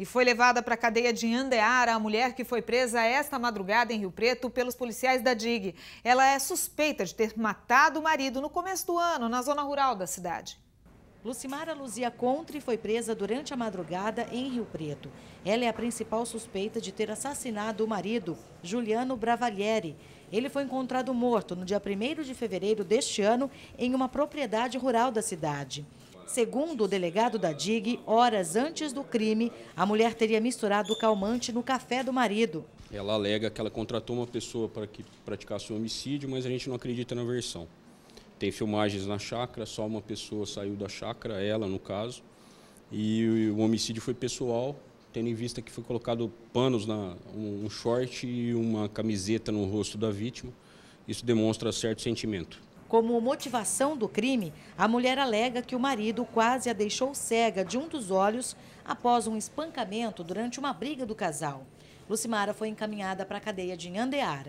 E foi levada para a cadeia de Andeara a mulher que foi presa esta madrugada em Rio Preto pelos policiais da DIG. Ela é suspeita de ter matado o marido no começo do ano, na zona rural da cidade. Lucimara Luzia Contre foi presa durante a madrugada em Rio Preto. Ela é a principal suspeita de ter assassinado o marido, Juliano Bravalieri. Ele foi encontrado morto no dia 1 de fevereiro deste ano em uma propriedade rural da cidade. Segundo o delegado da DIG, horas antes do crime, a mulher teria misturado calmante no café do marido. Ela alega que ela contratou uma pessoa para que praticasse o homicídio, mas a gente não acredita na versão. Tem filmagens na chácara, só uma pessoa saiu da chácara, ela no caso, e o homicídio foi pessoal, tendo em vista que foi colocado panos, na, um short e uma camiseta no rosto da vítima. Isso demonstra certo sentimento. Como motivação do crime, a mulher alega que o marido quase a deixou cega de um dos olhos após um espancamento durante uma briga do casal. Lucimara foi encaminhada para a cadeia de Andeara.